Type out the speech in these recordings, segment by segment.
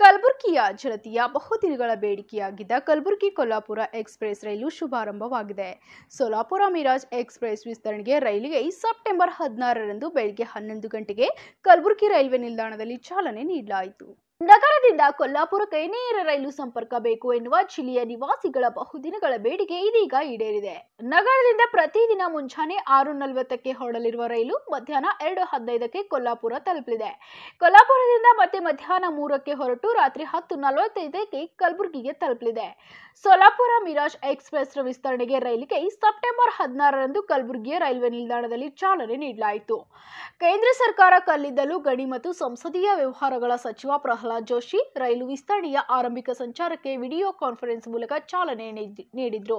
ಕಲಬುರಗಿಯ ಜನತೆಯ ಬಹುದಿನಗಳ ಬೇಡಿಕೆಯಾಗಿದ್ದ ಕಲಬುರಗಿ ಕೊಲ್ಲಾಪುರ ಎಕ್ಸ್ಪ್ರೆಸ್ ರೈಲು ಶುಭಾರಂಭವಾಗಿದೆ ಸೋಲಾಪುರ ಮಿರಾಜ್ ಎಕ್ಸ್ಪ್ರೆಸ್ ವಿಸ್ತರಣೆಗೆ ರೈಲಿಗೆ ಸೆಪ್ಟೆಂಬರ್ ಹದಿನಾರರಂದು ಬೆಳಗ್ಗೆ ಹನ್ನೊಂದು ಗಂಟೆಗೆ ಕಲಬುರಗಿ ರೈಲ್ವೆ ನಿಲ್ದಾಣದಲ್ಲಿ ಚಾಲನೆ ನೀಡಲಾಯಿತು ನಗರದಿಂದ ಕೊಲ್ಲಾಪುರಕ್ಕೆ ನೇರ ರೈಲು ಸಂಪರ್ಕ ಬೇಕು ಎನ್ನುವ ಚಿಲಿಯ ನಿವಾಸಿಗಳ ಬಹುದಿನಗಳ ಬೇಡಿಕೆ ಇದೀಗ ಈಡೇರಿದೆ ನಗರದಿಂದ ಪ್ರತಿದಿನ ಮುಂಜಾನೆ ಆರು ನಲವತ್ತಕ್ಕೆ ಹೊರಡಲಿರುವ ರೈಲು ಮಧ್ಯಾಹ್ನ ಎರಡು ಹದಿನೈದಕ್ಕೆ ಕೊಲ್ಲಾಪುರ ತಲುಪಲಿದೆ ಕೊಲ್ಲಾಪುರದಿಂದ ಮತ್ತೆ ಮಧ್ಯಾಹ್ನ ಮೂರಕ್ಕೆ ಹೊರಟು ರಾತ್ರಿ ಹತ್ತು ನಲವತ್ತೈದಕ್ಕೆ ಕಲಬುರಗಿಗೆ ತಲುಪಲಿದೆ ಸೋಲಾಪುರ ಮಿರಾಜ್ ಎಕ್ಸ್ಪ್ರೆಸ್ ವಿಸ್ತರಣೆಗೆ ರೈಲಿಗೆ ಸೆಪ್ಟೆಂಬರ್ ಹದಿನಾರರಂದು ಕಲಬುರಗಿಯ ರೈಲ್ವೆ ನಿಲ್ದಾಣದಲ್ಲಿ ಚಾಲನೆ ನೀಡಲಾಯಿತು ಕೇಂದ್ರ ಸರ್ಕಾರ ಕಲ್ಲಿದ್ದಲು ಗಣಿ ಮತ್ತು ಸಂಸದೀಯ ವ್ಯವಹಾರಗಳ ಸಚಿವ ಪ್ರಹ್ಲಾದ್ ಪ್ರಹ್ಲಾದ್ ಜೋಶಿ ರೈಲು ವಿಸ್ತರಣೆಯ ಆರಂಭಿಕ ಸಂಚಾರಕ್ಕೆ ವಿಡಿಯೋ ಕಾನ್ಫರೆನ್ಸ್ ಮೂಲಕ ಚಾಲನೆ ನೀಡಿದ್ರು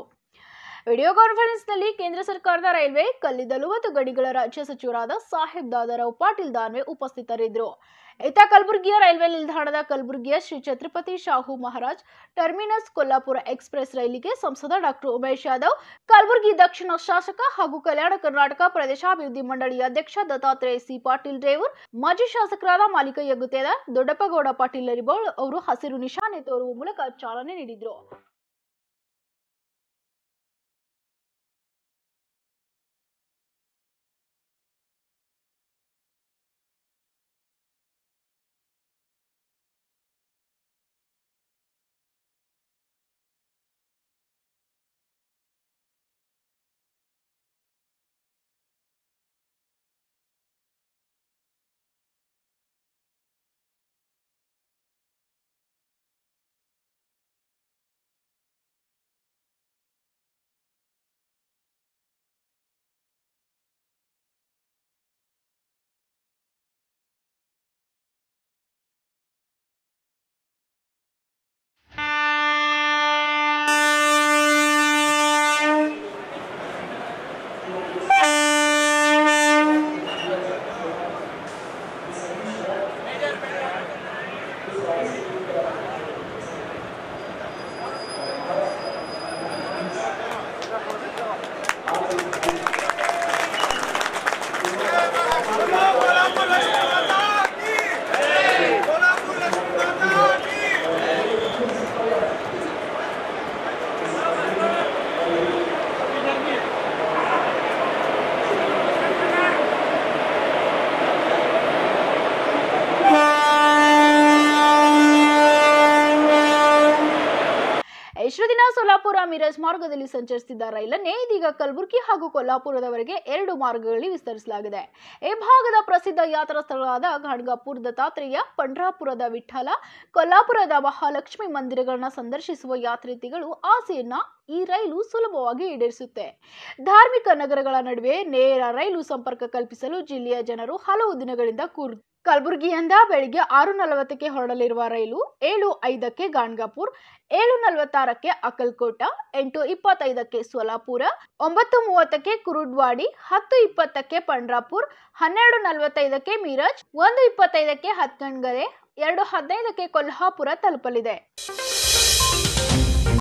ವಿಡಿಯೋ ಕಾನ್ಫರೆನ್ಸ್ ನಲ್ಲಿ ಕೇಂದ್ರ ಸರ್ಕಾರದ ರೈಲ್ವೆ ಕಲ್ಲಿದ್ದಲು ಮತ್ತು ಗಡಿಗಳ ರಾಜ್ಯ ಸಚಿವರಾದ ಸಾಹೇಬ್ ದಾದಾರಾವ್ ಪಾಟೀಲ್ ದಾನ್ವೆ ಉಪಸ್ಥಿತರಿದ್ದರು ಇತ ಕಲಬುರಗಿಯ ರೈಲ್ವೆ ನಿಲ್ದಾಣದ ಕಲಬುರಗಿಯ ಶ್ರೀ ಛತ್ರಪತಿ ಶಾಹು ಮಹಾರಾಜ್ ಟರ್ಮಿನಸ್ ಕೊಲ್ಲಾಪುರ ಎಕ್ಸ್ಪ್ರೆಸ್ ರೈಲಿಗೆ ಸಂಸದ ಡಾಕ್ಟರ್ ಉಮೇಶ್ ಯಾದವ್ ಕಲಬುರಗಿ ದಕ್ಷಿಣ ಶಾಸಕ ಹಾಗೂ ಕಲ್ಯಾಣ ಕರ್ನಾಟಕ ಪ್ರದೇಶಾಭಿವೃದ್ಧಿ ಮಂಡಳಿಯ ಅಧ್ಯಕ್ಷ ದತ್ತಾತ್ರೇಯ ಸಿ ಪಾಟೀಲ್ ರೇವೂರ್ ಮಾಜಿ ಶಾಸಕರಾದ ಮಾಲೀಕ ಯಗುತೇದ ದೊಡ್ಡಪ್ಪಗೌಡ ಪಾಟೀಲ್ ಲರಿಬಾಳ್ ಅವರು ಹಸಿರು ನಿಶಾನೆ ತೋರುವ ಮೂಲಕ ಚಾಲನೆ ನೀಡಿದರು ಇಷ್ಟು ದಿನ ಸೋಲಾಪುರ ಮಿರಜ್ ಮಾರ್ಗದಲ್ಲಿ ಸಂಚರಿಸುತ್ತಿದ್ದ ರೈಲನ್ನೇ ಇದೀಗ ಕಲಬುರಗಿ ಹಾಗೂ ಕೊಲ್ಲಾಪುರದವರೆಗೆ ಎರಡು ಮಾರ್ಗಗಳಲ್ಲಿ ವಿಸ್ತರಿಸಲಾಗಿದೆ ಈ ಭಾಗದ ಪ್ರಸಿದ್ಧ ಯಾತ್ರಾ ಸ್ಥಳಗಳಾದ ಗಾಣಗಾಪುರ್ ದತ್ತಾತ್ರೇಯ ಪಂಡ್ರಾಪುರದ ವಿಠಲ ಕೊಲ್ಲಾಪುರದ ಮಹಾಲಕ್ಷ್ಮಿ ಮಂದಿರಗಳನ್ನ ಸಂದರ್ಶಿಸುವ ಯಾತ್ರಿಗಳು ಆಸೆಯನ್ನ ಈ ರೈಲು ಸುಲಭವಾಗಿ ಈಡೇರಿಸುತ್ತೆ ಧಾರ್ಮಿಕ ನಗರಗಳ ನಡುವೆ ನೇರ ರೈಲು ಸಂಪರ್ಕ ಕಲ್ಪಿಸಲು ಜಿಲ್ಲೆಯ ಜನರು ಹಲವು ದಿನಗಳಿಂದ ಕೂರ್ ಕಲಬುರಗಿಯಿಂದ ಬೆಳಿಗ್ಗೆ ಆರು ನಲವತ್ತಕ್ಕೆ ಹೊರಡಲಿರುವ ರೈಲು ಏಳು ಐದಕ್ಕೆ ಗಾಣ್ಗಾಪುರ್ ಏಳು ನಲವತ್ತಾರಕ್ಕೆ ಅಕಲ್ಕೋಟ ಎಂಟು ಇಪ್ಪತ್ತೈದಕ್ಕೆ ಸೋಲಾಪುರ ಒಂಬತ್ತು ಮೂವತ್ತಕ್ಕೆ ಕುರುಡ್ವಾಡಿ ಹತ್ತು ಇಪ್ಪತ್ತಕ್ಕೆ ಪಂಡ್ರಾಪುರ್ ಹನ್ನೆರಡು ನಲವತ್ತೈದಕ್ಕೆ ಮೀರಜ್ ಒಂದು ಇಪ್ಪತ್ತೈದಕ್ಕೆ ಹತ್ಕಣ್ಗರೆ ಎರಡು ಹದಿನೈದಕ್ಕೆ ಕೊಲ್ಹಾಪುರ ತಲುಪಲಿದೆ